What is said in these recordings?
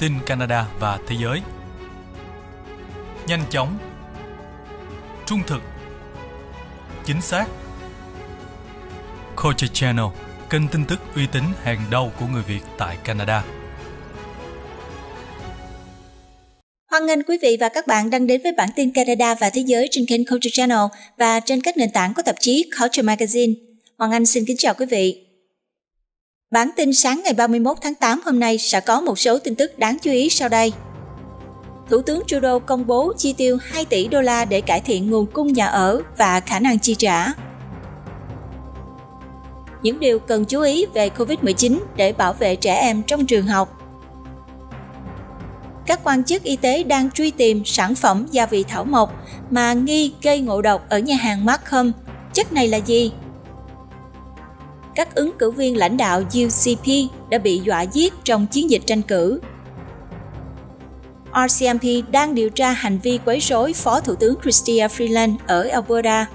tin Canada và thế giới. Nhanh chóng, trung thực, chính xác. Culture Channel, kênh tin tức uy tín hàng đầu của người Việt tại Canada. Hoan nghênh quý vị và các bạn đang đến với bản tin Canada và thế giới trên kênh Culture Channel và trên các nền tảng của tạp chí Culture Magazine. Hoàng Anh xin kính chào quý vị. Bản tin sáng ngày 31 tháng 8 hôm nay sẽ có một số tin tức đáng chú ý sau đây. Thủ tướng Trudeau công bố chi tiêu 2 tỷ đô la để cải thiện nguồn cung nhà ở và khả năng chi trả. Những điều cần chú ý về COVID-19 để bảo vệ trẻ em trong trường học. Các quan chức y tế đang truy tìm sản phẩm gia vị thảo mộc mà nghi gây ngộ độc ở nhà hàng Markham. Chất này là gì? các ứng cử viên lãnh đạo UCP đã bị dọa giết trong chiến dịch tranh cử. RCMP đang điều tra hành vi quấy rối Phó Thủ tướng Chrystia Freeland ở Alberta.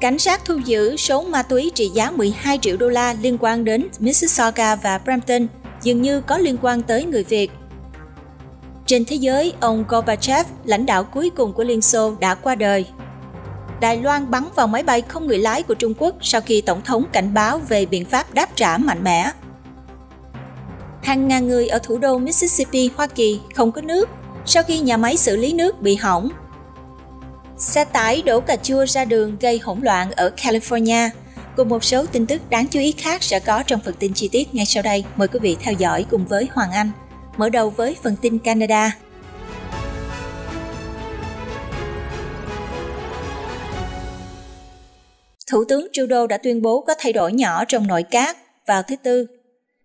Cảnh sát thu giữ số ma túy trị giá 12 triệu đô la liên quan đến Mississauga và Brampton, dường như có liên quan tới người Việt. Trên thế giới, ông Gorbachev, lãnh đạo cuối cùng của Liên Xô đã qua đời. Đài Loan bắn vào máy bay không người lái của Trung Quốc sau khi Tổng thống cảnh báo về biện pháp đáp trả mạnh mẽ. Hàng ngàn người ở thủ đô Mississippi, Hoa Kỳ không có nước sau khi nhà máy xử lý nước bị hỏng. Xe tải đổ cà chua ra đường gây hỗn loạn ở California. Cùng một số tin tức đáng chú ý khác sẽ có trong phần tin chi tiết ngay sau đây. Mời quý vị theo dõi cùng với Hoàng Anh. Mở đầu với phần tin Canada. Thủ tướng Trudeau đã tuyên bố có thay đổi nhỏ trong nội các vào thứ Tư.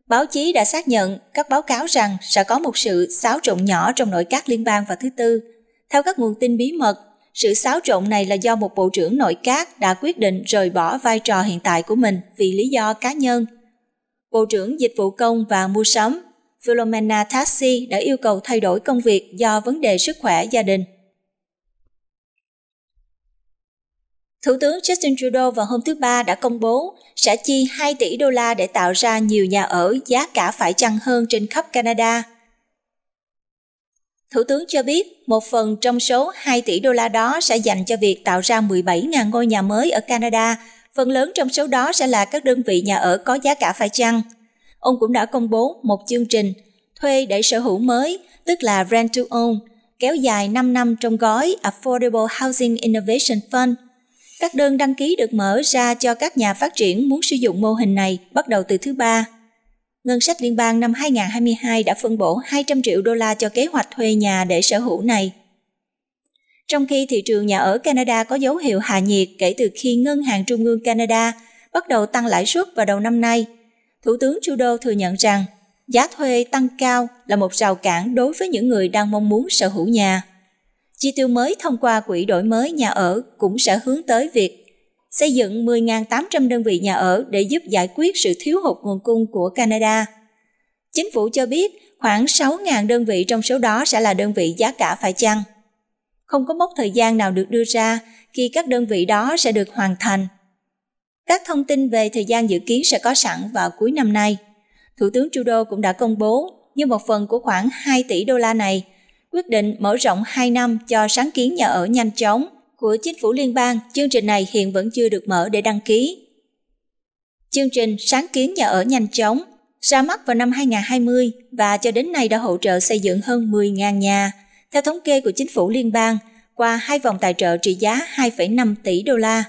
Báo chí đã xác nhận các báo cáo rằng sẽ có một sự xáo trộn nhỏ trong nội các liên bang vào thứ Tư. Theo các nguồn tin bí mật, sự xáo trộn này là do một bộ trưởng nội các đã quyết định rời bỏ vai trò hiện tại của mình vì lý do cá nhân. Bộ trưởng Dịch vụ Công và Mua sắm Philomena Tassi đã yêu cầu thay đổi công việc do vấn đề sức khỏe gia đình. Thủ tướng Justin Trudeau vào hôm thứ Ba đã công bố sẽ chi 2 tỷ đô la để tạo ra nhiều nhà ở giá cả phải chăng hơn trên khắp Canada. Thủ tướng cho biết một phần trong số 2 tỷ đô la đó sẽ dành cho việc tạo ra 17.000 ngôi nhà mới ở Canada, phần lớn trong số đó sẽ là các đơn vị nhà ở có giá cả phải chăng. Ông cũng đã công bố một chương trình thuê để sở hữu mới, tức là Rent to Own, kéo dài 5 năm trong gói Affordable Housing Innovation Fund – các đơn đăng ký được mở ra cho các nhà phát triển muốn sử dụng mô hình này bắt đầu từ thứ ba. Ngân sách liên bang năm 2022 đã phân bổ 200 triệu đô la cho kế hoạch thuê nhà để sở hữu này. Trong khi thị trường nhà ở Canada có dấu hiệu hạ nhiệt kể từ khi Ngân hàng Trung ương Canada bắt đầu tăng lãi suất vào đầu năm nay, Thủ tướng Trudeau thừa nhận rằng giá thuê tăng cao là một rào cản đối với những người đang mong muốn sở hữu nhà. Chi tiêu mới thông qua quỹ đổi mới nhà ở cũng sẽ hướng tới việc xây dựng 10.800 đơn vị nhà ở để giúp giải quyết sự thiếu hụt nguồn cung của Canada. Chính phủ cho biết khoảng 6.000 đơn vị trong số đó sẽ là đơn vị giá cả phải chăng. Không có mốc thời gian nào được đưa ra khi các đơn vị đó sẽ được hoàn thành. Các thông tin về thời gian dự kiến sẽ có sẵn vào cuối năm nay. Thủ tướng Trudeau cũng đã công bố như một phần của khoảng 2 tỷ đô la này – quyết định mở rộng 2 năm cho sáng kiến nhà ở nhanh chóng của chính phủ liên bang, chương trình này hiện vẫn chưa được mở để đăng ký. Chương trình Sáng kiến nhà ở nhanh chóng ra mắt vào năm 2020 và cho đến nay đã hỗ trợ xây dựng hơn 10.000 nhà. Theo thống kê của chính phủ liên bang, qua hai vòng tài trợ trị giá 2,5 tỷ đô la.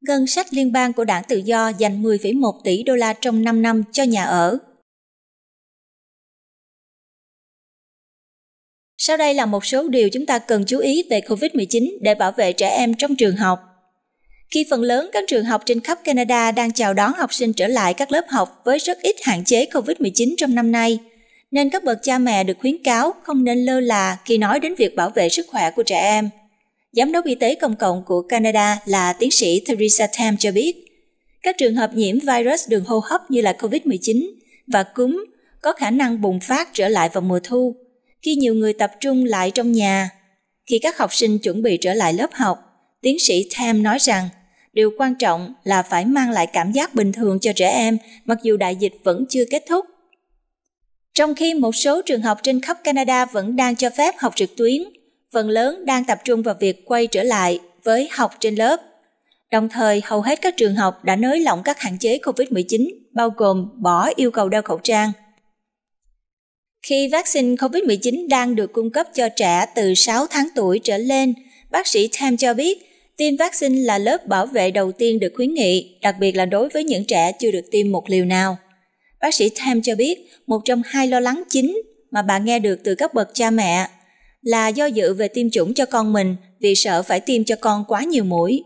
Ngân sách liên bang của đảng tự do dành 10,1 tỷ đô la trong 5 năm cho nhà ở, Sau đây là một số điều chúng ta cần chú ý về COVID-19 để bảo vệ trẻ em trong trường học. Khi phần lớn các trường học trên khắp Canada đang chào đón học sinh trở lại các lớp học với rất ít hạn chế COVID-19 trong năm nay, nên các bậc cha mẹ được khuyến cáo không nên lơ là khi nói đến việc bảo vệ sức khỏe của trẻ em. Giám đốc y tế công cộng của Canada là tiến sĩ Theresa Tam cho biết, các trường hợp nhiễm virus đường hô hấp như là COVID-19 và cúm có khả năng bùng phát trở lại vào mùa thu – khi nhiều người tập trung lại trong nhà. Khi các học sinh chuẩn bị trở lại lớp học, tiến sĩ Tham nói rằng điều quan trọng là phải mang lại cảm giác bình thường cho trẻ em mặc dù đại dịch vẫn chưa kết thúc. Trong khi một số trường học trên khắp Canada vẫn đang cho phép học trực tuyến, phần lớn đang tập trung vào việc quay trở lại với học trên lớp. Đồng thời, hầu hết các trường học đã nới lỏng các hạn chế COVID-19, bao gồm bỏ yêu cầu đeo khẩu trang, khi vaccine COVID-19 đang được cung cấp cho trẻ từ 6 tháng tuổi trở lên, bác sĩ Tam cho biết tiêm vaccine là lớp bảo vệ đầu tiên được khuyến nghị, đặc biệt là đối với những trẻ chưa được tiêm một liều nào. Bác sĩ Tam cho biết một trong hai lo lắng chính mà bà nghe được từ các bậc cha mẹ là do dự về tiêm chủng cho con mình vì sợ phải tiêm cho con quá nhiều mũi.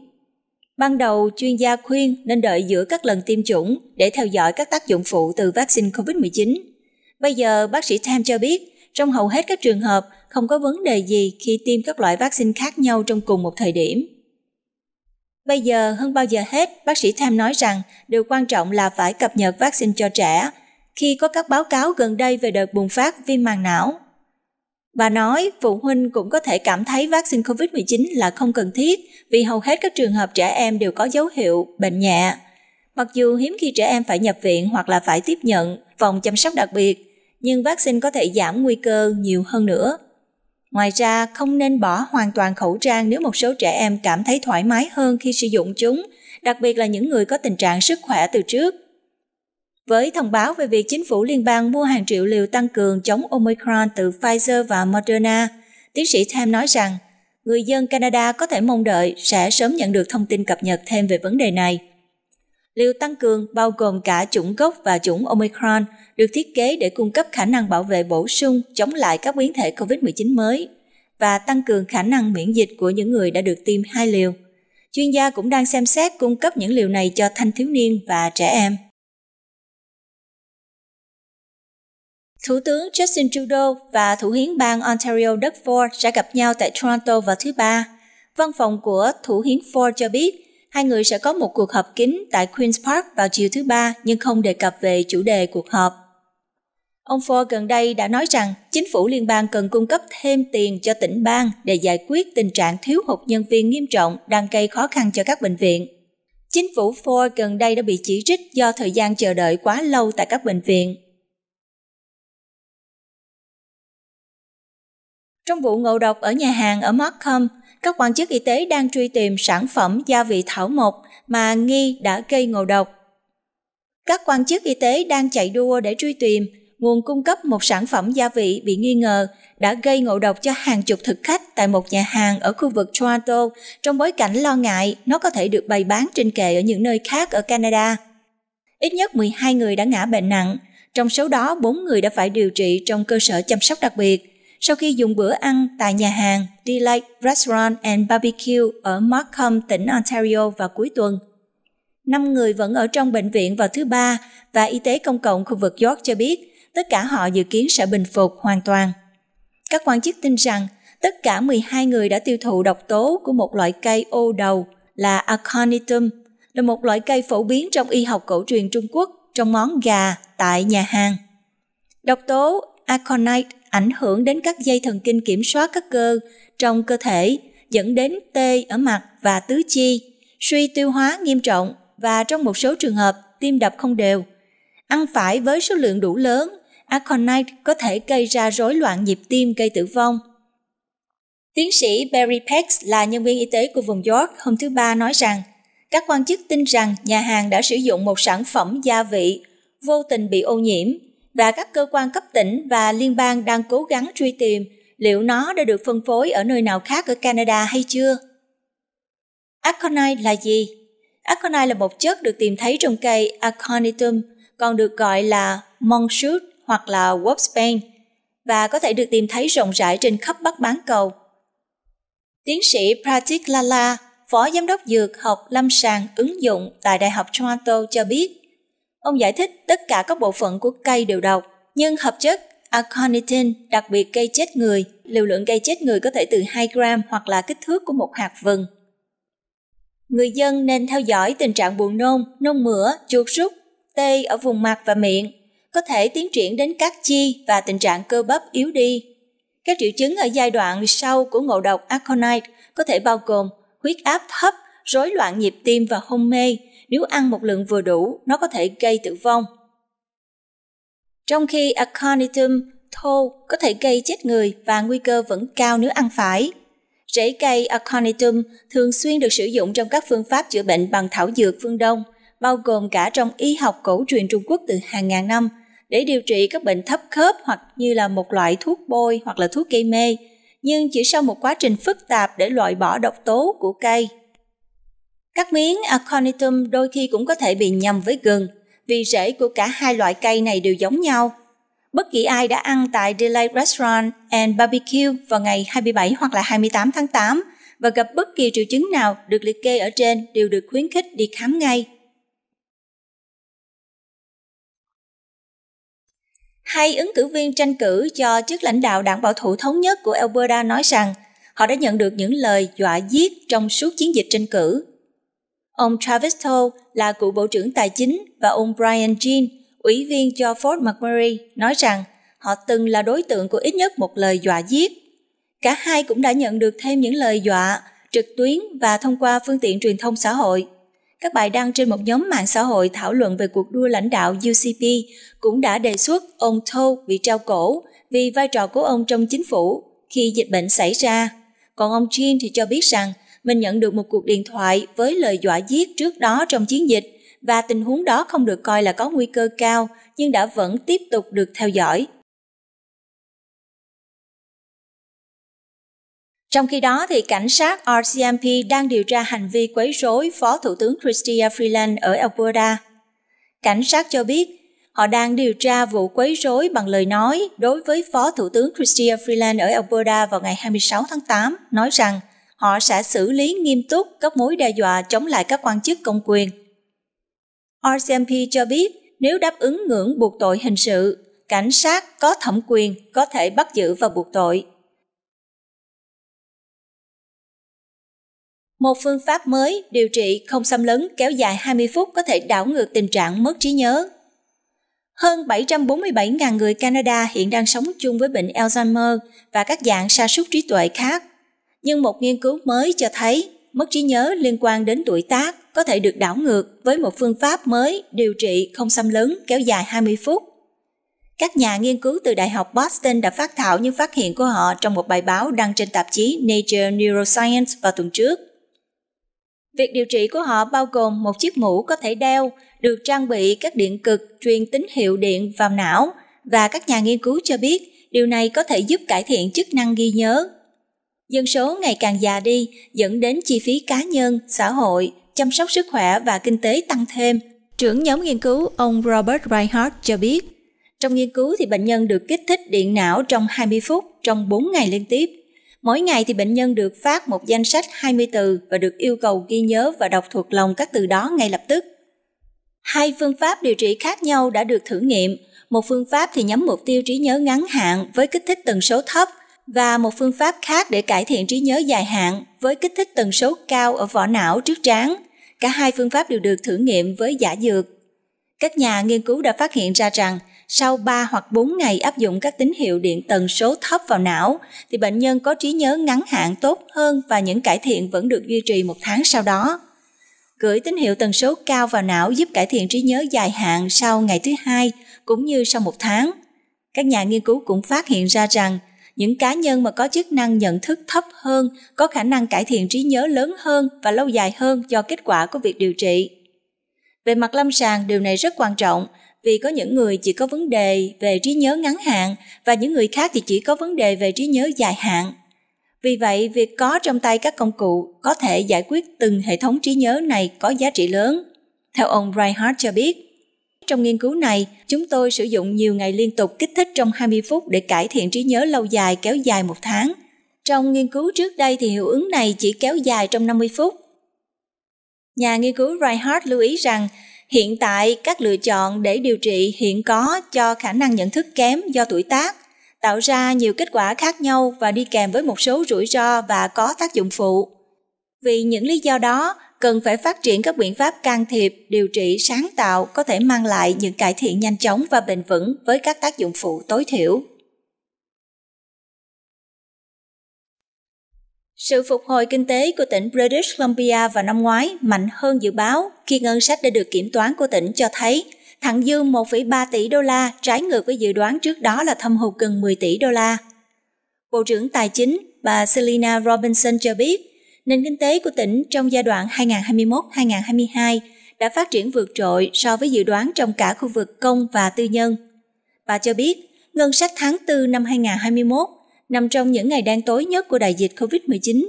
Ban đầu, chuyên gia khuyên nên đợi giữa các lần tiêm chủng để theo dõi các tác dụng phụ từ vaccine COVID-19 Bây giờ bác sĩ Tam cho biết, trong hầu hết các trường hợp không có vấn đề gì khi tiêm các loại vaccine khác nhau trong cùng một thời điểm. Bây giờ hơn bao giờ hết, bác sĩ Tam nói rằng điều quan trọng là phải cập nhật vaccine cho trẻ khi có các báo cáo gần đây về đợt bùng phát viêm màng não. Bà nói phụ huynh cũng có thể cảm thấy vaccine COVID-19 là không cần thiết vì hầu hết các trường hợp trẻ em đều có dấu hiệu bệnh nhẹ. Mặc dù hiếm khi trẻ em phải nhập viện hoặc là phải tiếp nhận phòng chăm sóc đặc biệt, nhưng vaccine có thể giảm nguy cơ nhiều hơn nữa. Ngoài ra, không nên bỏ hoàn toàn khẩu trang nếu một số trẻ em cảm thấy thoải mái hơn khi sử dụng chúng, đặc biệt là những người có tình trạng sức khỏe từ trước. Với thông báo về việc chính phủ liên bang mua hàng triệu liều tăng cường chống Omicron từ Pfizer và Moderna, tiến sĩ Tham nói rằng người dân Canada có thể mong đợi sẽ sớm nhận được thông tin cập nhật thêm về vấn đề này. Liều tăng cường bao gồm cả chủng gốc và chủng Omicron được thiết kế để cung cấp khả năng bảo vệ bổ sung chống lại các biến thể COVID-19 mới và tăng cường khả năng miễn dịch của những người đã được tiêm hai liều. Chuyên gia cũng đang xem xét cung cấp những liều này cho thanh thiếu niên và trẻ em. Thủ tướng Justin Trudeau và thủ hiến bang Ontario Doug Ford sẽ gặp nhau tại Toronto vào thứ Ba. Văn phòng của thủ hiến Ford cho biết Hai người sẽ có một cuộc họp kín tại Queen's Park vào chiều thứ ba nhưng không đề cập về chủ đề cuộc họp. Ông Ford gần đây đã nói rằng chính phủ liên bang cần cung cấp thêm tiền cho tỉnh bang để giải quyết tình trạng thiếu hụt nhân viên nghiêm trọng đang gây khó khăn cho các bệnh viện. Chính phủ Ford gần đây đã bị chỉ trích do thời gian chờ đợi quá lâu tại các bệnh viện. Trong vụ ngộ độc ở nhà hàng ở Markham, các quan chức y tế đang truy tìm sản phẩm gia vị thảo mộc mà nghi đã gây ngộ độc. Các quan chức y tế đang chạy đua để truy tìm nguồn cung cấp một sản phẩm gia vị bị nghi ngờ đã gây ngộ độc cho hàng chục thực khách tại một nhà hàng ở khu vực Toronto trong bối cảnh lo ngại nó có thể được bày bán trên kệ ở những nơi khác ở Canada. Ít nhất 12 người đã ngã bệnh nặng, trong số đó 4 người đã phải điều trị trong cơ sở chăm sóc đặc biệt – sau khi dùng bữa ăn tại nhà hàng Delight Restaurant and Barbecue ở Markham, tỉnh Ontario vào cuối tuần. Năm người vẫn ở trong bệnh viện vào thứ ba và y tế công cộng khu vực York cho biết tất cả họ dự kiến sẽ bình phục hoàn toàn. Các quan chức tin rằng tất cả 12 người đã tiêu thụ độc tố của một loại cây ô đầu là Aconitum, là một loại cây phổ biến trong y học cổ truyền Trung Quốc trong món gà tại nhà hàng. Độc tố Aconite ảnh hưởng đến các dây thần kinh kiểm soát các cơ trong cơ thể, dẫn đến tê ở mặt và tứ chi, suy tiêu hóa nghiêm trọng và trong một số trường hợp tim đập không đều. Ăn phải với số lượng đủ lớn, aconite có thể gây ra rối loạn nhịp tim gây tử vong. Tiến sĩ Barry Peck là nhân viên y tế của vùng York hôm thứ Ba nói rằng, các quan chức tin rằng nhà hàng đã sử dụng một sản phẩm gia vị vô tình bị ô nhiễm và các cơ quan cấp tỉnh và liên bang đang cố gắng truy tìm liệu nó đã được phân phối ở nơi nào khác ở Canada hay chưa. Aconite là gì? Aconite là một chất được tìm thấy trong cây Aconitum, còn được gọi là monkshoot hoặc là wolfsbane, và có thể được tìm thấy rộng rãi trên khắp Bắc Bán Cầu. Tiến sĩ Pratik Lala, Phó Giám đốc Dược học Lâm sàng ứng dụng tại Đại học Toronto cho biết, Ông giải thích tất cả các bộ phận của cây đều độc, nhưng hợp chất aconitin đặc biệt gây chết người, liều lượng gây chết người có thể từ 2 gram hoặc là kích thước của một hạt vừng. Người dân nên theo dõi tình trạng buồn nôn, nôn mửa, chuột rút, tê ở vùng mặt và miệng, có thể tiến triển đến các chi và tình trạng cơ bắp yếu đi. Các triệu chứng ở giai đoạn sau của ngộ độc aconite có thể bao gồm huyết áp thấp, rối loạn nhịp tim và hôn mê, nếu ăn một lượng vừa đủ, nó có thể gây tử vong. Trong khi Aconitum thô có thể gây chết người và nguy cơ vẫn cao nếu ăn phải. Rễ cây Aconitum thường xuyên được sử dụng trong các phương pháp chữa bệnh bằng thảo dược phương Đông, bao gồm cả trong y học cổ truyền Trung Quốc từ hàng ngàn năm, để điều trị các bệnh thấp khớp hoặc như là một loại thuốc bôi hoặc là thuốc gây mê, nhưng chỉ sau một quá trình phức tạp để loại bỏ độc tố của cây. Các miếng Aconitum đôi khi cũng có thể bị nhầm với gừng, vì rễ của cả hai loại cây này đều giống nhau. Bất kỳ ai đã ăn tại Delight Restaurant and Barbecue vào ngày 27 hoặc là 28 tháng 8 và gặp bất kỳ triệu chứng nào được liệt kê ở trên đều được khuyến khích đi khám ngay. Hai ứng cử viên tranh cử cho chức lãnh đạo đảng bảo thủ thống nhất của Alberta nói rằng họ đã nhận được những lời dọa giết trong suốt chiến dịch tranh cử Ông Travis Toll là cựu Bộ trưởng Tài chính và ông Brian Jean, ủy viên cho Ford McMurray, nói rằng họ từng là đối tượng của ít nhất một lời dọa giết. Cả hai cũng đã nhận được thêm những lời dọa trực tuyến và thông qua phương tiện truyền thông xã hội. Các bài đăng trên một nhóm mạng xã hội thảo luận về cuộc đua lãnh đạo UCP cũng đã đề xuất ông Toll bị trao cổ vì vai trò của ông trong chính phủ khi dịch bệnh xảy ra. Còn ông Jean thì cho biết rằng mình nhận được một cuộc điện thoại với lời dọa giết trước đó trong chiến dịch và tình huống đó không được coi là có nguy cơ cao nhưng đã vẫn tiếp tục được theo dõi. Trong khi đó, thì cảnh sát RCMP đang điều tra hành vi quấy rối Phó Thủ tướng Chrystia Freeland ở Alberta. Cảnh sát cho biết, họ đang điều tra vụ quấy rối bằng lời nói đối với Phó Thủ tướng Chrystia Freeland ở Alberta vào ngày 26 tháng 8, nói rằng – họ sẽ xử lý nghiêm túc các mối đe dọa chống lại các quan chức công quyền. RCMP cho biết nếu đáp ứng ngưỡng buộc tội hình sự, cảnh sát có thẩm quyền có thể bắt giữ và buộc tội. Một phương pháp mới điều trị không xâm lấn kéo dài 20 phút có thể đảo ngược tình trạng mất trí nhớ. Hơn 747.000 người Canada hiện đang sống chung với bệnh Alzheimer và các dạng sa sút trí tuệ khác nhưng một nghiên cứu mới cho thấy mất trí nhớ liên quan đến tuổi tác có thể được đảo ngược với một phương pháp mới điều trị không xâm lấn kéo dài 20 phút. Các nhà nghiên cứu từ Đại học Boston đã phát thảo những phát hiện của họ trong một bài báo đăng trên tạp chí Nature Neuroscience vào tuần trước. Việc điều trị của họ bao gồm một chiếc mũ có thể đeo, được trang bị các điện cực truyền tín hiệu điện vào não và các nhà nghiên cứu cho biết điều này có thể giúp cải thiện chức năng ghi nhớ Dân số ngày càng già đi dẫn đến chi phí cá nhân, xã hội, chăm sóc sức khỏe và kinh tế tăng thêm. Trưởng nhóm nghiên cứu ông Robert Reinhardt cho biết, trong nghiên cứu thì bệnh nhân được kích thích điện não trong 20 phút trong 4 ngày liên tiếp. Mỗi ngày thì bệnh nhân được phát một danh sách 20 từ và được yêu cầu ghi nhớ và đọc thuộc lòng các từ đó ngay lập tức. Hai phương pháp điều trị khác nhau đã được thử nghiệm. Một phương pháp thì nhắm mục tiêu trí nhớ ngắn hạn với kích thích tần số thấp – và một phương pháp khác để cải thiện trí nhớ dài hạn với kích thích tần số cao ở vỏ não trước trán. Cả hai phương pháp đều được thử nghiệm với giả dược. Các nhà nghiên cứu đã phát hiện ra rằng sau 3 hoặc 4 ngày áp dụng các tín hiệu điện tần số thấp vào não thì bệnh nhân có trí nhớ ngắn hạn tốt hơn và những cải thiện vẫn được duy trì một tháng sau đó. Gửi tín hiệu tần số cao vào não giúp cải thiện trí nhớ dài hạn sau ngày thứ hai cũng như sau một tháng. Các nhà nghiên cứu cũng phát hiện ra rằng những cá nhân mà có chức năng nhận thức thấp hơn có khả năng cải thiện trí nhớ lớn hơn và lâu dài hơn do kết quả của việc điều trị về mặt lâm sàng điều này rất quan trọng vì có những người chỉ có vấn đề về trí nhớ ngắn hạn và những người khác thì chỉ có vấn đề về trí nhớ dài hạn vì vậy việc có trong tay các công cụ có thể giải quyết từng hệ thống trí nhớ này có giá trị lớn theo ông reinhardt cho biết trong nghiên cứu này, chúng tôi sử dụng nhiều ngày liên tục kích thích trong 20 phút để cải thiện trí nhớ lâu dài kéo dài một tháng. Trong nghiên cứu trước đây thì hiệu ứng này chỉ kéo dài trong 50 phút. Nhà nghiên cứu Reinhardt lưu ý rằng hiện tại các lựa chọn để điều trị hiện có cho khả năng nhận thức kém do tuổi tác tạo ra nhiều kết quả khác nhau và đi kèm với một số rủi ro và có tác dụng phụ. Vì những lý do đó, cần phải phát triển các biện pháp can thiệp, điều trị sáng tạo có thể mang lại những cải thiện nhanh chóng và bền vững với các tác dụng phụ tối thiểu. Sự phục hồi kinh tế của tỉnh British Columbia vào năm ngoái mạnh hơn dự báo khi ngân sách đã được kiểm toán của tỉnh cho thấy thặng dư 1,3 tỷ đô la trái ngược với dự đoán trước đó là thâm hụt gần 10 tỷ đô la. Bộ trưởng Tài chính bà Selina Robinson cho biết nền kinh tế của tỉnh trong giai đoạn 2021-2022 đã phát triển vượt trội so với dự đoán trong cả khu vực công và tư nhân. Bà cho biết, ngân sách tháng 4 năm 2021 nằm trong những ngày đen tối nhất của đại dịch COVID-19.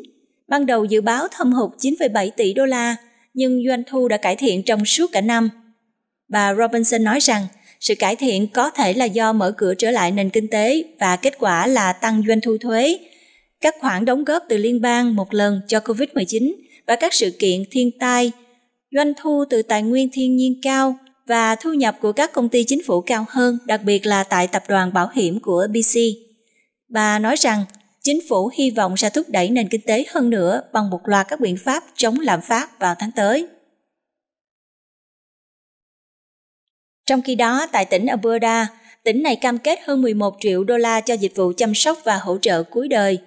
Ban đầu dự báo thâm hụt 9,7 tỷ đô la, nhưng doanh thu đã cải thiện trong suốt cả năm. Bà Robinson nói rằng, sự cải thiện có thể là do mở cửa trở lại nền kinh tế và kết quả là tăng doanh thu thuế, các khoản đóng góp từ liên bang một lần cho COVID-19 và các sự kiện thiên tai, doanh thu từ tài nguyên thiên nhiên cao và thu nhập của các công ty chính phủ cao hơn, đặc biệt là tại tập đoàn bảo hiểm của BC. Bà nói rằng, chính phủ hy vọng sẽ thúc đẩy nền kinh tế hơn nữa bằng một loạt các biện pháp chống lạm phát vào tháng tới. Trong khi đó, tại tỉnh Alberta, tỉnh này cam kết hơn 11 triệu đô la cho dịch vụ chăm sóc và hỗ trợ cuối đời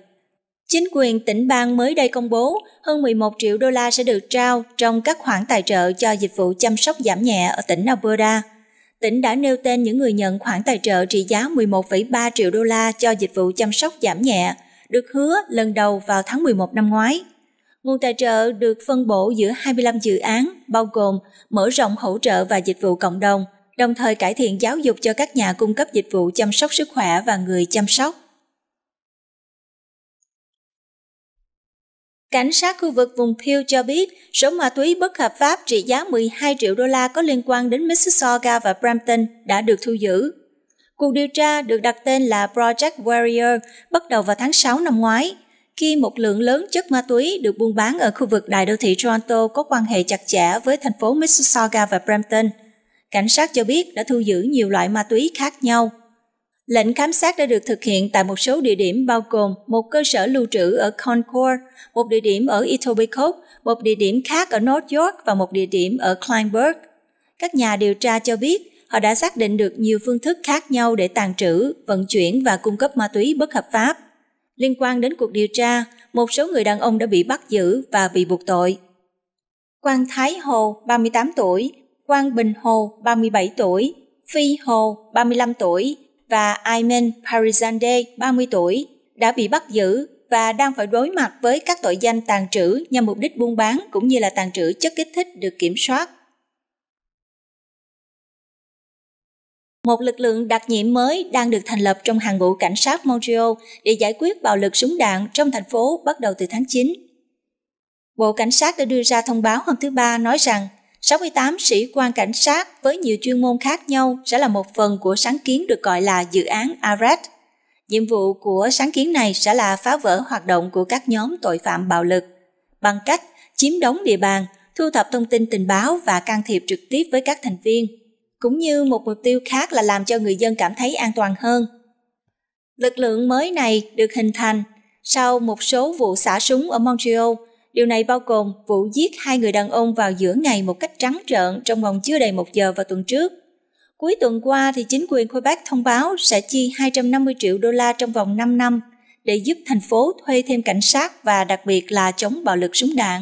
Chính quyền tỉnh bang mới đây công bố hơn 11 triệu đô la sẽ được trao trong các khoản tài trợ cho dịch vụ chăm sóc giảm nhẹ ở tỉnh Alberta. Tỉnh đã nêu tên những người nhận khoản tài trợ trị giá 11,3 triệu đô la cho dịch vụ chăm sóc giảm nhẹ, được hứa lần đầu vào tháng 11 năm ngoái. Nguồn tài trợ được phân bổ giữa 25 dự án, bao gồm mở rộng hỗ trợ và dịch vụ cộng đồng, đồng thời cải thiện giáo dục cho các nhà cung cấp dịch vụ chăm sóc sức khỏe và người chăm sóc Cảnh sát khu vực vùng Peel cho biết số ma túy bất hợp pháp trị giá 12 triệu đô la có liên quan đến Mississauga và Brampton đã được thu giữ. Cuộc điều tra được đặt tên là Project Warrior bắt đầu vào tháng 6 năm ngoái, khi một lượng lớn chất ma túy được buôn bán ở khu vực đại đô thị Toronto có quan hệ chặt chẽ với thành phố Mississauga và Brampton. Cảnh sát cho biết đã thu giữ nhiều loại ma túy khác nhau. Lệnh khám xét đã được thực hiện tại một số địa điểm bao gồm một cơ sở lưu trữ ở Concord, một địa điểm ở Etobicoke, một địa điểm khác ở North York và một địa điểm ở Kleinburg. Các nhà điều tra cho biết họ đã xác định được nhiều phương thức khác nhau để tàn trữ, vận chuyển và cung cấp ma túy bất hợp pháp. Liên quan đến cuộc điều tra, một số người đàn ông đã bị bắt giữ và bị buộc tội. Quang Thái Hồ, 38 tuổi, Quang Bình Hồ, 37 tuổi, Phi Hồ, 35 tuổi, và Ayman Parizande, 30 tuổi, đã bị bắt giữ và đang phải đối mặt với các tội danh tàn trữ nhằm mục đích buôn bán cũng như là tàn trữ chất kích thích được kiểm soát. Một lực lượng đặc nhiệm mới đang được thành lập trong hàng ngũ cảnh sát Montreal để giải quyết bạo lực súng đạn trong thành phố bắt đầu từ tháng 9. Bộ Cảnh sát đã đưa ra thông báo hôm thứ Ba nói rằng 68 sĩ quan cảnh sát với nhiều chuyên môn khác nhau sẽ là một phần của sáng kiến được gọi là dự án ARET. Nhiệm vụ của sáng kiến này sẽ là phá vỡ hoạt động của các nhóm tội phạm bạo lực bằng cách chiếm đóng địa bàn, thu thập thông tin tình báo và can thiệp trực tiếp với các thành viên, cũng như một mục tiêu khác là làm cho người dân cảm thấy an toàn hơn. Lực lượng mới này được hình thành sau một số vụ xả súng ở Montreal – Điều này bao gồm vụ giết hai người đàn ông vào giữa ngày một cách trắng trợn trong vòng chưa đầy một giờ vào tuần trước. Cuối tuần qua thì chính quyền Quebec thông báo sẽ chi 250 triệu đô la trong vòng 5 năm để giúp thành phố thuê thêm cảnh sát và đặc biệt là chống bạo lực súng đạn.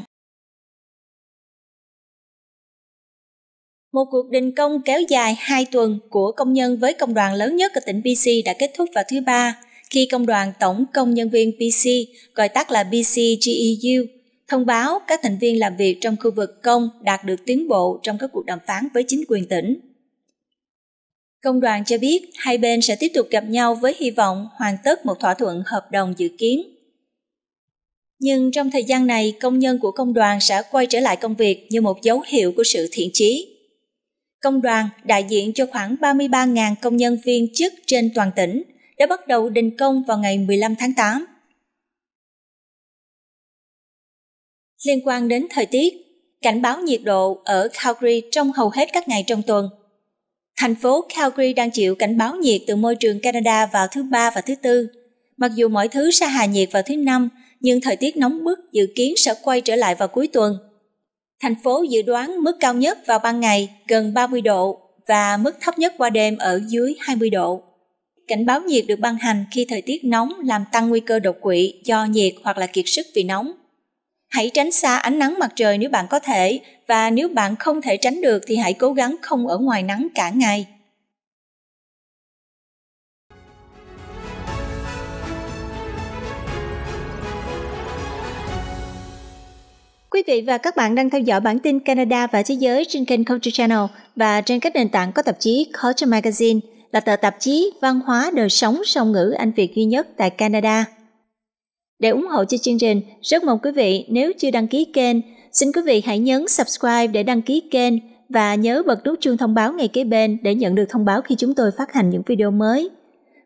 Một cuộc đình công kéo dài 2 tuần của công nhân với công đoàn lớn nhất ở tỉnh BC đã kết thúc vào thứ Ba khi công đoàn tổng công nhân viên BC, gọi tắt là BCGEU, thông báo các thành viên làm việc trong khu vực công đạt được tiến bộ trong các cuộc đàm phán với chính quyền tỉnh. Công đoàn cho biết hai bên sẽ tiếp tục gặp nhau với hy vọng hoàn tất một thỏa thuận hợp đồng dự kiến. Nhưng trong thời gian này, công nhân của công đoàn sẽ quay trở lại công việc như một dấu hiệu của sự thiện chí. Công đoàn đại diện cho khoảng 33.000 công nhân viên chức trên toàn tỉnh đã bắt đầu đình công vào ngày 15 tháng 8 Liên quan đến thời tiết, cảnh báo nhiệt độ ở Calgary trong hầu hết các ngày trong tuần. Thành phố Calgary đang chịu cảnh báo nhiệt từ môi trường Canada vào thứ ba và thứ tư. Mặc dù mọi thứ sa hà nhiệt vào thứ năm, nhưng thời tiết nóng bức dự kiến sẽ quay trở lại vào cuối tuần. Thành phố dự đoán mức cao nhất vào ban ngày gần 30 độ và mức thấp nhất qua đêm ở dưới 20 độ. Cảnh báo nhiệt được ban hành khi thời tiết nóng làm tăng nguy cơ đột quỵ do nhiệt hoặc là kiệt sức vì nóng. Hãy tránh xa ánh nắng mặt trời nếu bạn có thể và nếu bạn không thể tránh được thì hãy cố gắng không ở ngoài nắng cả ngày. Quý vị và các bạn đang theo dõi bản tin Canada và thế giới trên kênh Culture Channel và trên các nền tảng có tạp chí Culture Magazine là tờ tạp chí văn hóa đời sống song ngữ Anh Việt duy nhất tại Canada. Để ủng hộ cho chương trình, rất mong quý vị nếu chưa đăng ký kênh, xin quý vị hãy nhấn subscribe để đăng ký kênh và nhớ bật nút chuông thông báo ngay kế bên để nhận được thông báo khi chúng tôi phát hành những video mới.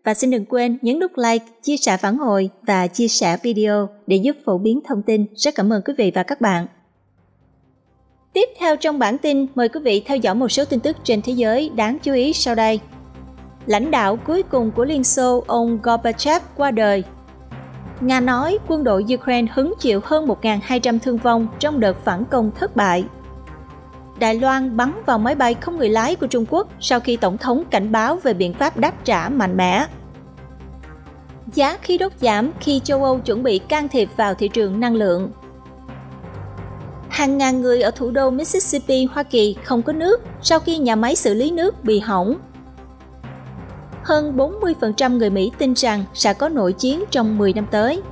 Và xin đừng quên nhấn nút like, chia sẻ phản hồi và chia sẻ video để giúp phổ biến thông tin. Rất cảm ơn quý vị và các bạn. Tiếp theo trong bản tin, mời quý vị theo dõi một số tin tức trên thế giới đáng chú ý sau đây. Lãnh đạo cuối cùng của Liên Xô, ông Gorbachev qua đời – Nga nói quân đội Ukraine hứng chịu hơn 1.200 thương vong trong đợt phản công thất bại. Đài Loan bắn vào máy bay không người lái của Trung Quốc sau khi Tổng thống cảnh báo về biện pháp đáp trả mạnh mẽ. Giá khí đốt giảm khi châu Âu chuẩn bị can thiệp vào thị trường năng lượng. Hàng ngàn người ở thủ đô Mississippi, Hoa Kỳ không có nước sau khi nhà máy xử lý nước bị hỏng hơn 40% người Mỹ tin rằng sẽ có nội chiến trong 10 năm tới.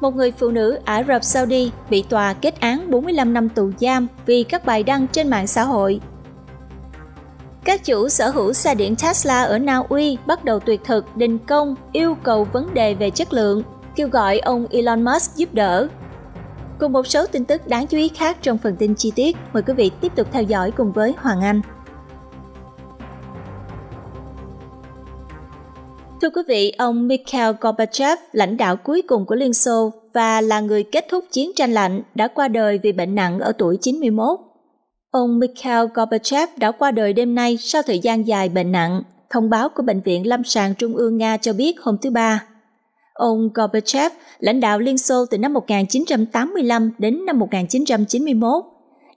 Một người phụ nữ Ả Rập Saudi bị tòa kết án 45 năm tù giam vì các bài đăng trên mạng xã hội. Các chủ sở hữu xe điện Tesla ở Na Uy bắt đầu tuyệt thực đình công yêu cầu vấn đề về chất lượng, kêu gọi ông Elon Musk giúp đỡ. Cùng một số tin tức đáng chú ý khác trong phần tin chi tiết, mời quý vị tiếp tục theo dõi cùng với Hoàng Anh. Thưa quý vị, ông Mikhail Gorbachev, lãnh đạo cuối cùng của Liên Xô và là người kết thúc chiến tranh lạnh, đã qua đời vì bệnh nặng ở tuổi 91. Ông Mikhail Gorbachev đã qua đời đêm nay sau thời gian dài bệnh nặng, thông báo của Bệnh viện Lâm sàng Trung ương Nga cho biết hôm thứ Ba. Ông Gorbachev lãnh đạo Liên Xô từ năm 1985 đến năm 1991,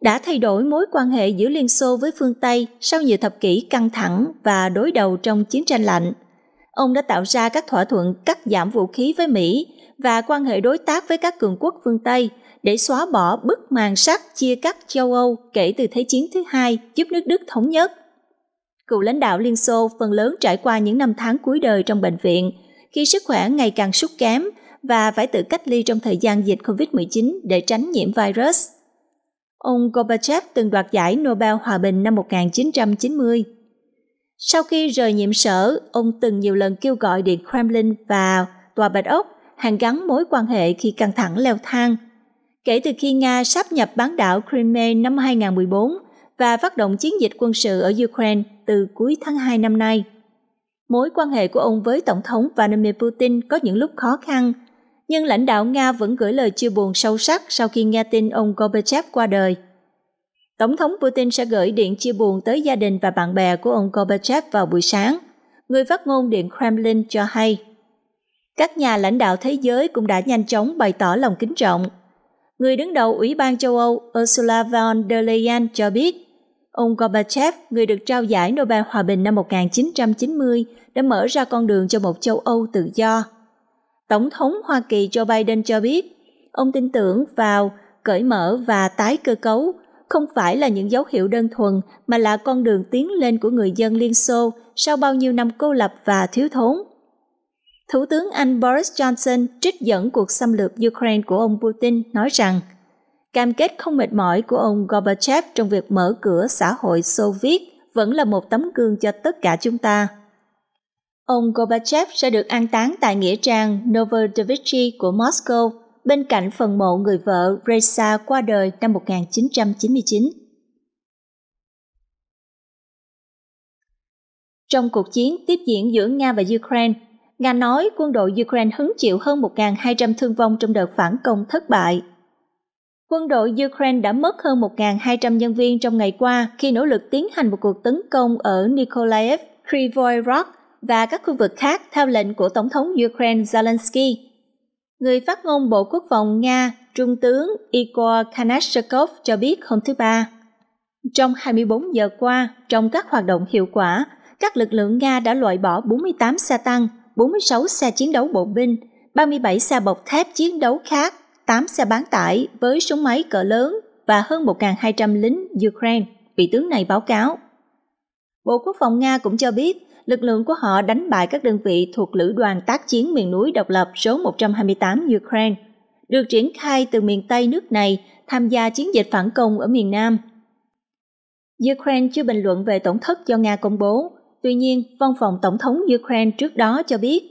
đã thay đổi mối quan hệ giữa Liên Xô với phương Tây sau nhiều thập kỷ căng thẳng và đối đầu trong chiến tranh lạnh ông đã tạo ra các thỏa thuận cắt giảm vũ khí với Mỹ và quan hệ đối tác với các cường quốc phương Tây để xóa bỏ bức màn sắt chia cắt châu Âu kể từ Thế chiến thứ hai giúp nước Đức thống nhất. Cựu lãnh đạo Liên Xô phần lớn trải qua những năm tháng cuối đời trong bệnh viện, khi sức khỏe ngày càng sút kém và phải tự cách ly trong thời gian dịch COVID-19 để tránh nhiễm virus. Ông Gorbachev từng đoạt giải Nobel Hòa bình năm 1990 sau khi rời nhiệm sở, ông từng nhiều lần kêu gọi Điện Kremlin và Tòa Bạch Ốc hàn gắn mối quan hệ khi căng thẳng leo thang. Kể từ khi Nga sáp nhập bán đảo Crimea năm 2014 và phát động chiến dịch quân sự ở Ukraine từ cuối tháng 2 năm nay, mối quan hệ của ông với Tổng thống Vladimir Putin có những lúc khó khăn, nhưng lãnh đạo Nga vẫn gửi lời chia buồn sâu sắc sau khi nghe tin ông Gorbachev qua đời – Tổng thống Putin sẽ gửi điện chia buồn tới gia đình và bạn bè của ông Gorbachev vào buổi sáng. Người phát ngôn Điện Kremlin cho hay. Các nhà lãnh đạo thế giới cũng đã nhanh chóng bày tỏ lòng kính trọng. Người đứng đầu Ủy ban châu Âu Ursula von der Leyen cho biết, ông Gorbachev, người được trao giải Nobel Hòa bình năm 1990, đã mở ra con đường cho một châu Âu tự do. Tổng thống Hoa Kỳ Joe Biden cho biết, ông tin tưởng vào cởi mở và tái cơ cấu không phải là những dấu hiệu đơn thuần mà là con đường tiến lên của người dân Liên Xô sau bao nhiêu năm cô lập và thiếu thốn. Thủ tướng Anh Boris Johnson trích dẫn cuộc xâm lược Ukraine của ông Putin nói rằng cam kết không mệt mỏi của ông Gorbachev trong việc mở cửa xã hội Xô Viết vẫn là một tấm gương cho tất cả chúng ta. Ông Gorbachev sẽ được an táng tại nghĩa trang Novodevichy của Moscow bên cạnh phần mộ người vợ Reza qua đời năm 1999. Trong cuộc chiến tiếp diễn giữa Nga và Ukraine, Nga nói quân đội Ukraine hứng chịu hơn 1.200 thương vong trong đợt phản công thất bại. Quân đội Ukraine đã mất hơn 1.200 nhân viên trong ngày qua khi nỗ lực tiến hành một cuộc tấn công ở Nikolaev, Krivoy Rog và các khu vực khác theo lệnh của Tổng thống Ukraine Zelensky người phát ngôn Bộ Quốc phòng Nga Trung tướng Igor Kanashekov cho biết hôm thứ Ba. Trong 24 giờ qua, trong các hoạt động hiệu quả, các lực lượng Nga đã loại bỏ 48 xe tăng, 46 xe chiến đấu bộ binh, 37 xe bọc thép chiến đấu khác, 8 xe bán tải với súng máy cỡ lớn và hơn 1.200 lính Ukraine, vị tướng này báo cáo. Bộ Quốc phòng Nga cũng cho biết lực lượng của họ đánh bại các đơn vị thuộc Lữ đoàn tác chiến miền núi độc lập số 128 Ukraine, được triển khai từ miền Tây nước này tham gia chiến dịch phản công ở miền Nam. Ukraine chưa bình luận về tổn thất do Nga công bố, tuy nhiên văn phòng tổng thống Ukraine trước đó cho biết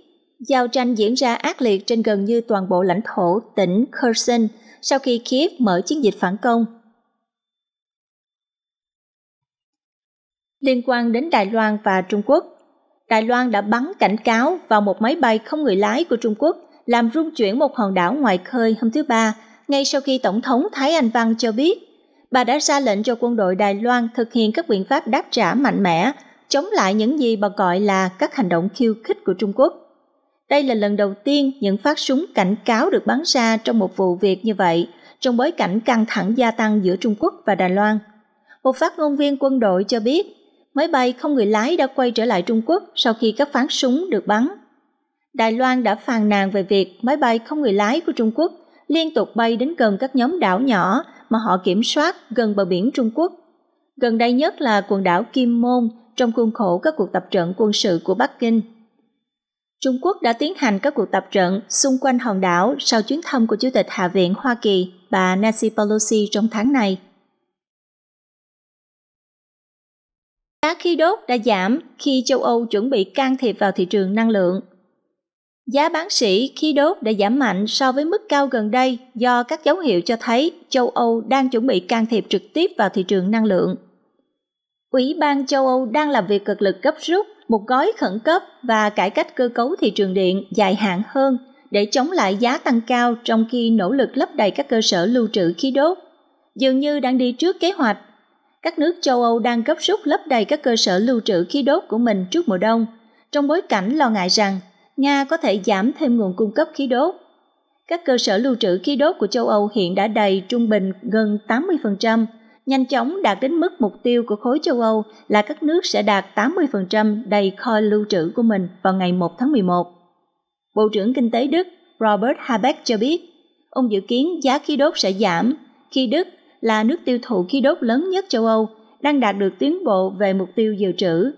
giao tranh diễn ra ác liệt trên gần như toàn bộ lãnh thổ tỉnh Kherson sau khi Kiev mở chiến dịch phản công. Liên quan đến Đài Loan và Trung Quốc, Đài Loan đã bắn cảnh cáo vào một máy bay không người lái của Trung Quốc, làm rung chuyển một hòn đảo ngoài khơi hôm thứ Ba, ngay sau khi Tổng thống Thái Anh Văn cho biết, bà đã ra lệnh cho quân đội Đài Loan thực hiện các biện pháp đáp trả mạnh mẽ, chống lại những gì bà gọi là các hành động khiêu khích của Trung Quốc. Đây là lần đầu tiên những phát súng cảnh cáo được bắn ra trong một vụ việc như vậy, trong bối cảnh căng thẳng gia tăng giữa Trung Quốc và Đài Loan. Một phát ngôn viên quân đội cho biết, máy bay không người lái đã quay trở lại Trung Quốc sau khi các phán súng được bắn. Đài Loan đã phàn nàn về việc máy bay không người lái của Trung Quốc liên tục bay đến gần các nhóm đảo nhỏ mà họ kiểm soát gần bờ biển Trung Quốc. Gần đây nhất là quần đảo Kim Môn trong khuôn khổ các cuộc tập trận quân sự của Bắc Kinh. Trung Quốc đã tiến hành các cuộc tập trận xung quanh hòn đảo sau chuyến thăm của Chủ tịch Hạ viện Hoa Kỳ bà Nancy Pelosi trong tháng này. Giá khí đốt đã giảm khi châu Âu chuẩn bị can thiệp vào thị trường năng lượng. Giá bán sỉ khí đốt đã giảm mạnh so với mức cao gần đây do các dấu hiệu cho thấy châu Âu đang chuẩn bị can thiệp trực tiếp vào thị trường năng lượng. Ủy ban châu Âu đang làm việc cực lực gấp rút một gói khẩn cấp và cải cách cơ cấu thị trường điện dài hạn hơn để chống lại giá tăng cao trong khi nỗ lực lấp đầy các cơ sở lưu trữ khí đốt. Dường như đang đi trước kế hoạch các nước châu Âu đang gấp rút lấp đầy các cơ sở lưu trữ khí đốt của mình trước mùa đông, trong bối cảnh lo ngại rằng Nga có thể giảm thêm nguồn cung cấp khí đốt. Các cơ sở lưu trữ khí đốt của châu Âu hiện đã đầy trung bình gần 80%, nhanh chóng đạt đến mức mục tiêu của khối châu Âu là các nước sẽ đạt 80% đầy kho lưu trữ của mình vào ngày 1 tháng 11. Bộ trưởng Kinh tế Đức Robert Habeck cho biết, ông dự kiến giá khí đốt sẽ giảm khi Đức là nước tiêu thụ khí đốt lớn nhất châu Âu, đang đạt được tiến bộ về mục tiêu dự trữ.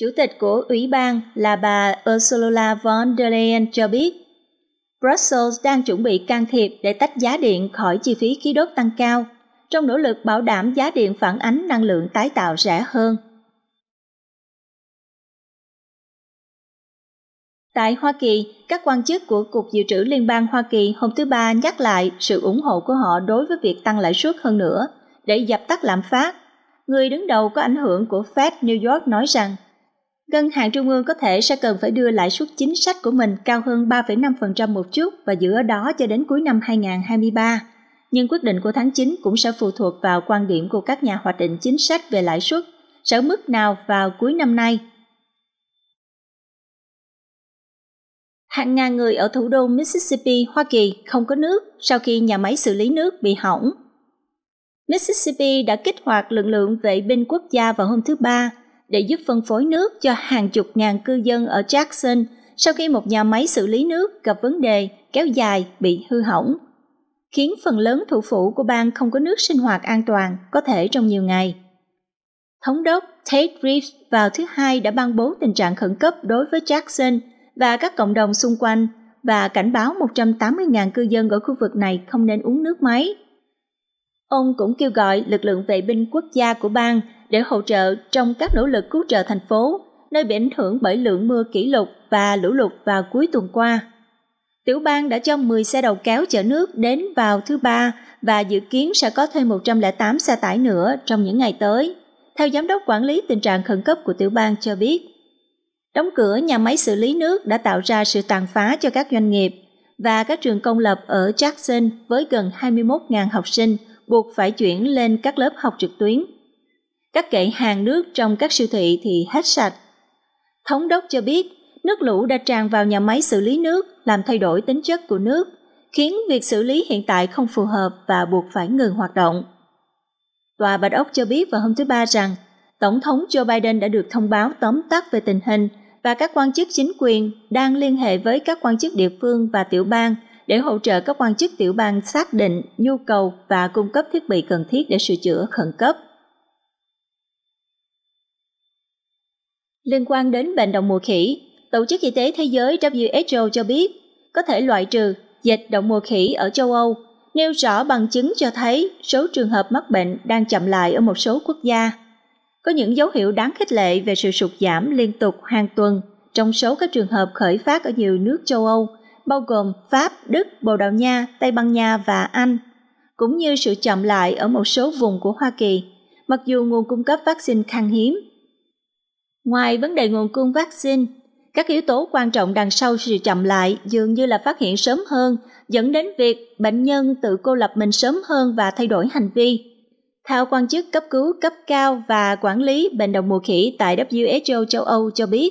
Chủ tịch của Ủy ban là bà Ursula von der Leyen cho biết, Brussels đang chuẩn bị can thiệp để tách giá điện khỏi chi phí khí đốt tăng cao, trong nỗ lực bảo đảm giá điện phản ánh năng lượng tái tạo rẻ hơn. Tại Hoa Kỳ, các quan chức của Cục Dự trữ Liên bang Hoa Kỳ hôm thứ Ba nhắc lại sự ủng hộ của họ đối với việc tăng lãi suất hơn nữa để dập tắt lạm phát. Người đứng đầu có ảnh hưởng của Fed New York nói rằng Ngân hàng trung ương có thể sẽ cần phải đưa lãi suất chính sách của mình cao hơn 3,5% một chút và giữ ở đó cho đến cuối năm 2023. Nhưng quyết định của tháng 9 cũng sẽ phụ thuộc vào quan điểm của các nhà hoạch định chính sách về lãi suất, sẽ mức nào vào cuối năm nay Hàng ngàn người ở thủ đô Mississippi, Hoa Kỳ không có nước sau khi nhà máy xử lý nước bị hỏng. Mississippi đã kích hoạt lực lượng vệ binh quốc gia vào hôm thứ Ba để giúp phân phối nước cho hàng chục ngàn cư dân ở Jackson sau khi một nhà máy xử lý nước gặp vấn đề kéo dài bị hư hỏng, khiến phần lớn thủ phủ của bang không có nước sinh hoạt an toàn có thể trong nhiều ngày. Thống đốc Tate Reeves vào thứ Hai đã ban bố tình trạng khẩn cấp đối với Jackson – và các cộng đồng xung quanh và cảnh báo 180.000 cư dân ở khu vực này không nên uống nước máy. Ông cũng kêu gọi lực lượng vệ binh quốc gia của bang để hỗ trợ trong các nỗ lực cứu trợ thành phố, nơi bị ảnh hưởng bởi lượng mưa kỷ lục và lũ lụt vào cuối tuần qua. Tiểu bang đã cho 10 xe đầu kéo chở nước đến vào thứ ba và dự kiến sẽ có thêm 108 xe tải nữa trong những ngày tới, theo Giám đốc Quản lý Tình trạng Khẩn cấp của tiểu bang cho biết. Đóng cửa nhà máy xử lý nước đã tạo ra sự tàn phá cho các doanh nghiệp và các trường công lập ở Jackson với gần 21.000 học sinh buộc phải chuyển lên các lớp học trực tuyến. Các kệ hàng nước trong các siêu thị thì hết sạch. Thống đốc cho biết, nước lũ đã tràn vào nhà máy xử lý nước, làm thay đổi tính chất của nước, khiến việc xử lý hiện tại không phù hợp và buộc phải ngừng hoạt động. Tòa Bạch Ốc cho biết vào hôm thứ Ba rằng, Tổng thống Joe Biden đã được thông báo tóm tắt về tình hình và các quan chức chính quyền đang liên hệ với các quan chức địa phương và tiểu bang để hỗ trợ các quan chức tiểu bang xác định nhu cầu và cung cấp thiết bị cần thiết để sửa chữa khẩn cấp. Liên quan đến bệnh động mùa khỉ, Tổ chức Y tế Thế giới WHO cho biết có thể loại trừ dịch động mùa khỉ ở châu Âu, nêu rõ bằng chứng cho thấy số trường hợp mắc bệnh đang chậm lại ở một số quốc gia có những dấu hiệu đáng khích lệ về sự sụt giảm liên tục hàng tuần trong số các trường hợp khởi phát ở nhiều nước châu Âu, bao gồm Pháp, Đức, Bồ Đào Nha, Tây Ban Nha và Anh, cũng như sự chậm lại ở một số vùng của Hoa Kỳ, mặc dù nguồn cung cấp vaccine khan hiếm. Ngoài vấn đề nguồn cung vaccine, các yếu tố quan trọng đằng sau sự chậm lại dường như là phát hiện sớm hơn, dẫn đến việc bệnh nhân tự cô lập mình sớm hơn và thay đổi hành vi. Theo quan chức cấp cứu cấp cao và quản lý bệnh động mùa khỉ tại WHO châu Âu cho biết.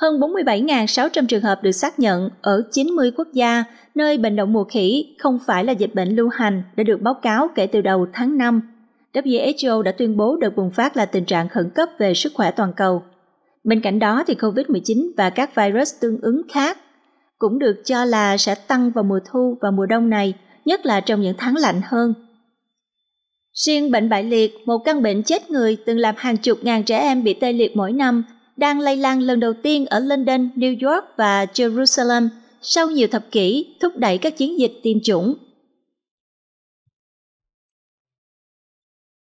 Hơn 47.600 trường hợp được xác nhận ở 90 quốc gia nơi bệnh động mùa khỉ không phải là dịch bệnh lưu hành đã được báo cáo kể từ đầu tháng 5. WHO đã tuyên bố đợt bùng phát là tình trạng khẩn cấp về sức khỏe toàn cầu. Bên cạnh đó thì COVID-19 và các virus tương ứng khác cũng được cho là sẽ tăng vào mùa thu và mùa đông này, nhất là trong những tháng lạnh hơn. Riêng bệnh bại liệt, một căn bệnh chết người từng làm hàng chục ngàn trẻ em bị tê liệt mỗi năm, đang lây lan lần đầu tiên ở London, New York và Jerusalem sau nhiều thập kỷ thúc đẩy các chiến dịch tiêm chủng.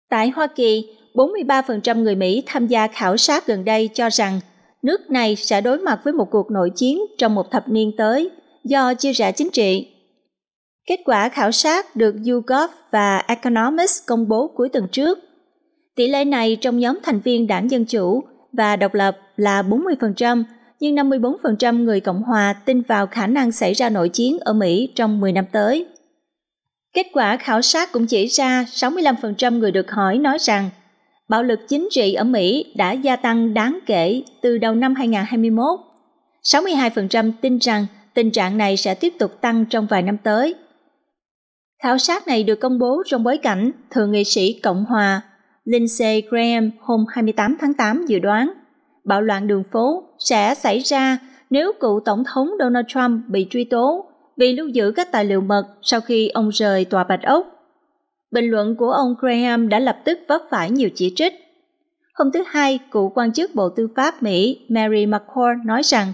Tại Hoa Kỳ, 43% người Mỹ tham gia khảo sát gần đây cho rằng nước này sẽ đối mặt với một cuộc nội chiến trong một thập niên tới do chia rẽ chính trị Kết quả khảo sát được YouGov và Economist công bố cuối tuần trước. Tỷ lệ này trong nhóm thành viên đảng Dân Chủ và độc lập là 40%, nhưng 54% người Cộng Hòa tin vào khả năng xảy ra nội chiến ở Mỹ trong 10 năm tới. Kết quả khảo sát cũng chỉ ra 65% người được hỏi nói rằng bạo lực chính trị ở Mỹ đã gia tăng đáng kể từ đầu năm 2021. 62% tin rằng tình trạng này sẽ tiếp tục tăng trong vài năm tới. Khảo sát này được công bố trong bối cảnh Thượng nghị sĩ Cộng hòa Lindsey Graham hôm 28 tháng 8 dự đoán bạo loạn đường phố sẽ xảy ra nếu cựu Tổng thống Donald Trump bị truy tố vì lưu giữ các tài liệu mật sau khi ông rời tòa Bạch Ốc. Bình luận của ông Graham đã lập tức vấp phải nhiều chỉ trích. Hôm thứ Hai, cựu quan chức Bộ Tư pháp Mỹ Mary McCord nói rằng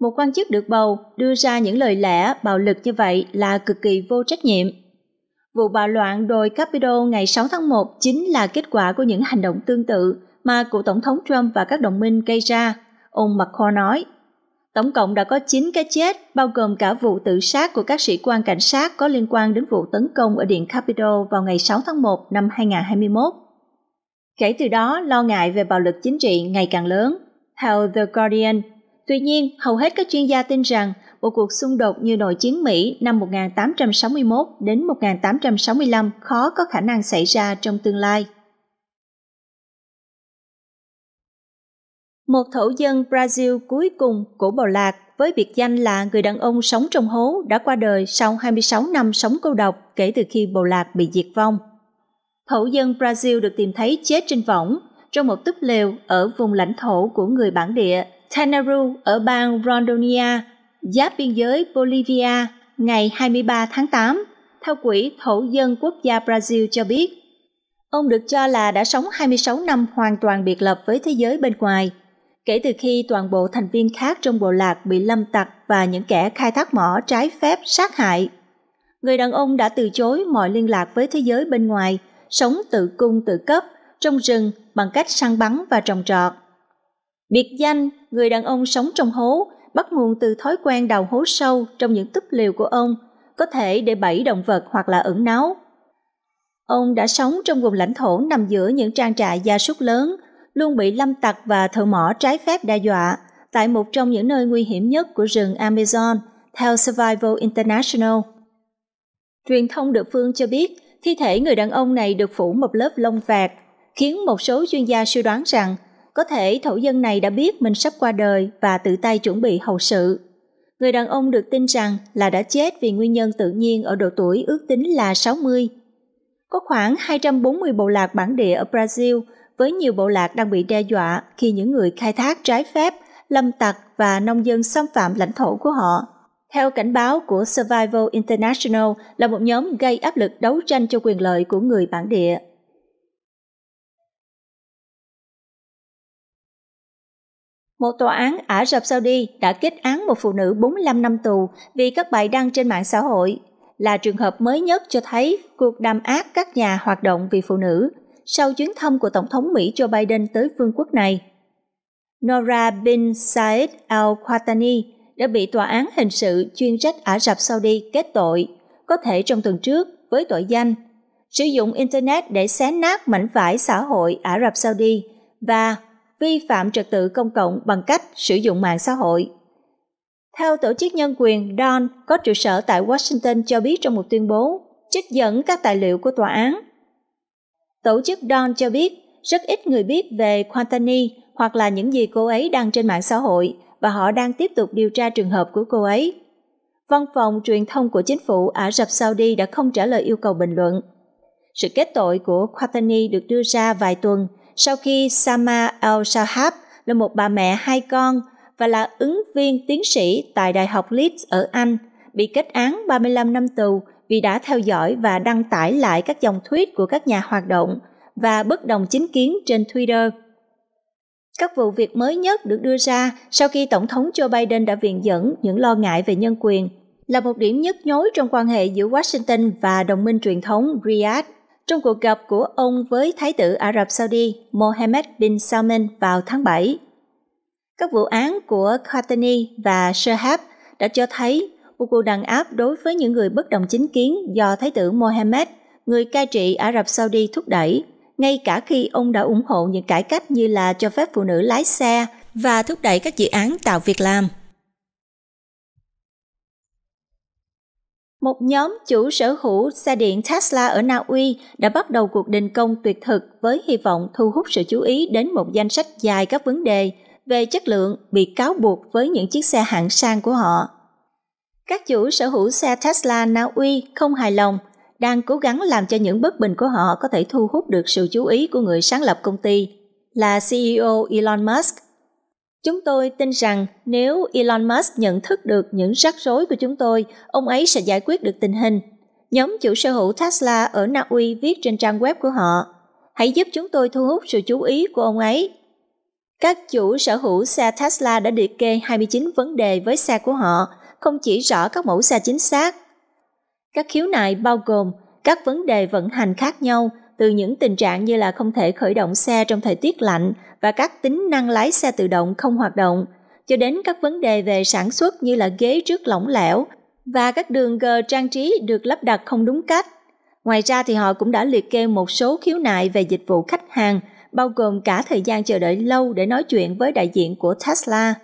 một quan chức được bầu đưa ra những lời lẽ bạo lực như vậy là cực kỳ vô trách nhiệm Vụ bạo loạn đồi Capitol ngày 6 tháng 1 chính là kết quả của những hành động tương tự mà cựu Tổng thống Trump và các đồng minh gây ra, ông McCall nói. Tổng cộng đã có 9 cái chết, bao gồm cả vụ tự sát của các sĩ quan cảnh sát có liên quan đến vụ tấn công ở Điện Capitol vào ngày 6 tháng 1 năm 2021. Kể từ đó, lo ngại về bạo lực chính trị ngày càng lớn. Theo The Guardian, tuy nhiên, hầu hết các chuyên gia tin rằng một cuộc xung đột như nội chiến Mỹ năm 1861 đến 1865 khó có khả năng xảy ra trong tương lai. Một thổ dân Brazil cuối cùng của Bồ Lạc với biệt danh là người đàn ông sống trong hố đã qua đời sau 26 năm sống cô độc kể từ khi Bồ Lạc bị diệt vong. Thổ dân Brazil được tìm thấy chết trên võng trong một túp lều ở vùng lãnh thổ của người bản địa Tanaru ở bang Rondonia giáp biên giới Bolivia ngày 23 tháng 8, theo Quỹ Thổ dân Quốc gia Brazil cho biết. Ông được cho là đã sống 26 năm hoàn toàn biệt lập với thế giới bên ngoài, kể từ khi toàn bộ thành viên khác trong bộ lạc bị lâm tặc và những kẻ khai thác mỏ trái phép sát hại. Người đàn ông đã từ chối mọi liên lạc với thế giới bên ngoài, sống tự cung tự cấp, trong rừng bằng cách săn bắn và trồng trọt. Biệt danh, người đàn ông sống trong hố bắt nguồn từ thói quen đào hố sâu trong những túp liều của ông, có thể để bẫy động vật hoặc là ẩn náu. Ông đã sống trong vùng lãnh thổ nằm giữa những trang trại gia súc lớn, luôn bị lâm tặc và thợ mỏ trái phép đe dọa tại một trong những nơi nguy hiểm nhất của rừng Amazon, theo Survival International. Truyền thông địa phương cho biết, thi thể người đàn ông này được phủ một lớp lông vạt, khiến một số chuyên gia suy đoán rằng có thể thổ dân này đã biết mình sắp qua đời và tự tay chuẩn bị hậu sự. Người đàn ông được tin rằng là đã chết vì nguyên nhân tự nhiên ở độ tuổi ước tính là 60. Có khoảng 240 bộ lạc bản địa ở Brazil với nhiều bộ lạc đang bị đe dọa khi những người khai thác trái phép, lâm tặc và nông dân xâm phạm lãnh thổ của họ. Theo cảnh báo của Survival International là một nhóm gây áp lực đấu tranh cho quyền lợi của người bản địa. Một tòa án Ả Rập Saudi đã kết án một phụ nữ 45 năm tù vì các bài đăng trên mạng xã hội là trường hợp mới nhất cho thấy cuộc đàm ác các nhà hoạt động vì phụ nữ sau chuyến thăm của Tổng thống Mỹ Joe Biden tới vương quốc này. Nora bin Said al-Qatani đã bị tòa án hình sự chuyên trách Ả Rập Saudi kết tội, có thể trong tuần trước với tội danh sử dụng Internet để xé nát mảnh vải xã hội Ả Rập Saudi và vi phạm trật tự công cộng bằng cách sử dụng mạng xã hội. Theo tổ chức nhân quyền Don có trụ sở tại Washington cho biết trong một tuyên bố, trích dẫn các tài liệu của tòa án. Tổ chức Don cho biết rất ít người biết về Quantani hoặc là những gì cô ấy đăng trên mạng xã hội và họ đang tiếp tục điều tra trường hợp của cô ấy. Văn phòng truyền thông của chính phủ Ả Rập Saudi đã không trả lời yêu cầu bình luận. Sự kết tội của Quattani được đưa ra vài tuần sau khi Sama El-Shahab là một bà mẹ hai con và là ứng viên tiến sĩ tại Đại học Leeds ở Anh, bị kết án 35 năm tù vì đã theo dõi và đăng tải lại các dòng thuyết của các nhà hoạt động và bất đồng chính kiến trên Twitter. Các vụ việc mới nhất được đưa ra sau khi Tổng thống Joe Biden đã viện dẫn những lo ngại về nhân quyền là một điểm nhức nhối trong quan hệ giữa Washington và đồng minh truyền thống Riyadh trong cuộc gặp của ông với Thái tử Ả Rập Saudi Mohammed bin Salman vào tháng 7. Các vụ án của Khatani và Shahab đã cho thấy một cuộc đàn áp đối với những người bất đồng chính kiến do Thái tử Mohammed, người cai trị Ả Rập Saudi thúc đẩy, ngay cả khi ông đã ủng hộ những cải cách như là cho phép phụ nữ lái xe và thúc đẩy các dự án tạo việc làm. một nhóm chủ sở hữu xe điện Tesla ở Na Uy đã bắt đầu cuộc đình công tuyệt thực với hy vọng thu hút sự chú ý đến một danh sách dài các vấn đề về chất lượng bị cáo buộc với những chiếc xe hạng sang của họ. Các chủ sở hữu xe Tesla Na Uy không hài lòng, đang cố gắng làm cho những bất bình của họ có thể thu hút được sự chú ý của người sáng lập công ty là CEO Elon Musk Chúng tôi tin rằng nếu Elon Musk nhận thức được những rắc rối của chúng tôi, ông ấy sẽ giải quyết được tình hình. Nhóm chủ sở hữu Tesla ở Na Uy viết trên trang web của họ. Hãy giúp chúng tôi thu hút sự chú ý của ông ấy. Các chủ sở hữu xe Tesla đã liệt kê 29 vấn đề với xe của họ, không chỉ rõ các mẫu xe chính xác. Các khiếu nại bao gồm các vấn đề vận hành khác nhau, từ những tình trạng như là không thể khởi động xe trong thời tiết lạnh và các tính năng lái xe tự động không hoạt động, cho đến các vấn đề về sản xuất như là ghế trước lỏng lẻo và các đường gờ trang trí được lắp đặt không đúng cách. Ngoài ra thì họ cũng đã liệt kê một số khiếu nại về dịch vụ khách hàng, bao gồm cả thời gian chờ đợi lâu để nói chuyện với đại diện của Tesla.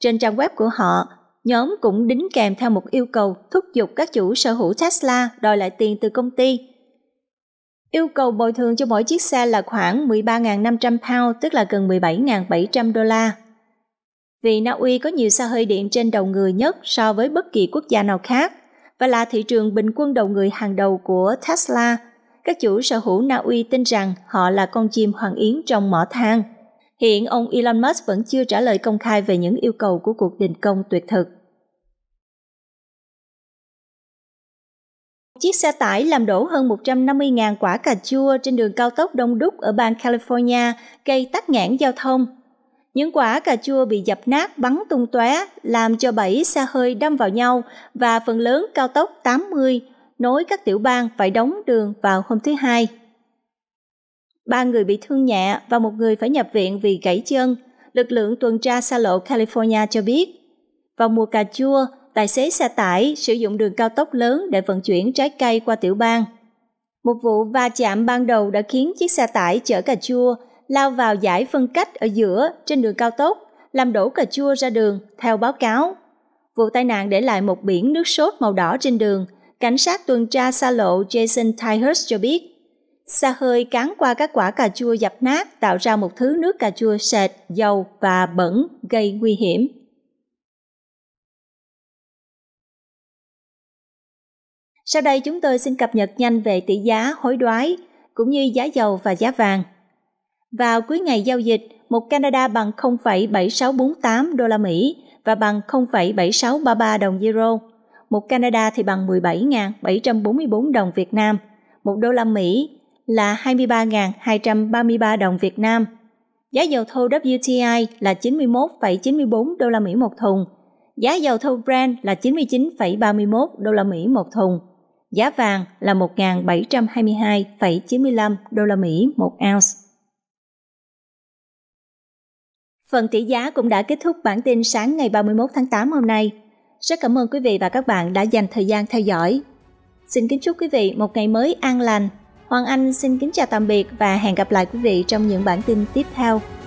Trên trang web của họ, nhóm cũng đính kèm theo một yêu cầu thúc giục các chủ sở hữu Tesla đòi lại tiền từ công ty – Yêu cầu bồi thường cho mỗi chiếc xe là khoảng 13.500 pound, tức là gần 17.700 đô la. Vì Na Uy có nhiều xe hơi điện trên đầu người nhất so với bất kỳ quốc gia nào khác và là thị trường bình quân đầu người hàng đầu của Tesla, các chủ sở hữu Na Uy tin rằng họ là con chim hoàng yến trong mỏ than. Hiện ông Elon Musk vẫn chưa trả lời công khai về những yêu cầu của cuộc đình công tuyệt thực. chiếc xe tải làm đổ hơn 150.000 quả cà chua trên đường cao tốc Đông Đúc ở bang California gây tắc nghẽn giao thông. Những quả cà chua bị dập nát bắn tung tóe làm cho bảy xe hơi đâm vào nhau và phần lớn cao tốc 80 nối các tiểu bang phải đóng đường vào hôm thứ Hai. Ba người bị thương nhẹ và một người phải nhập viện vì gãy chân, lực lượng tuần tra xa lộ California cho biết. Vào mùa cà chua, tài xế xe tải sử dụng đường cao tốc lớn để vận chuyển trái cây qua tiểu bang. Một vụ va chạm ban đầu đã khiến chiếc xe tải chở cà chua lao vào giải phân cách ở giữa trên đường cao tốc, làm đổ cà chua ra đường, theo báo cáo. Vụ tai nạn để lại một biển nước sốt màu đỏ trên đường. Cảnh sát tuần tra xa lộ Jason Tyhurst cho biết, xa hơi cán qua các quả cà chua dập nát tạo ra một thứ nước cà chua sệt, dầu và bẩn gây nguy hiểm. Sau đây chúng tôi xin cập nhật nhanh về tỷ giá hối đoái, cũng như giá dầu và giá vàng. Vào cuối ngày giao dịch, một Canada bằng 0,7648 đô la Mỹ và bằng 0,7633 đồng euro. Một Canada thì bằng 17.744 đồng Việt Nam. Một đô la Mỹ là 23.233 đồng Việt Nam. Giá dầu thô WTI là 91,94 đô la Mỹ một thùng. Giá dầu thô Brent là 99,31 đô la Mỹ một thùng giá vàng là 1.722,95 đô la Mỹ một ounce. Phần tỷ giá cũng đã kết thúc bản tin sáng ngày 31 tháng 8 hôm nay. Rất cảm ơn quý vị và các bạn đã dành thời gian theo dõi. Xin kính chúc quý vị một ngày mới an lành. Hoàng Anh xin kính chào tạm biệt và hẹn gặp lại quý vị trong những bản tin tiếp theo.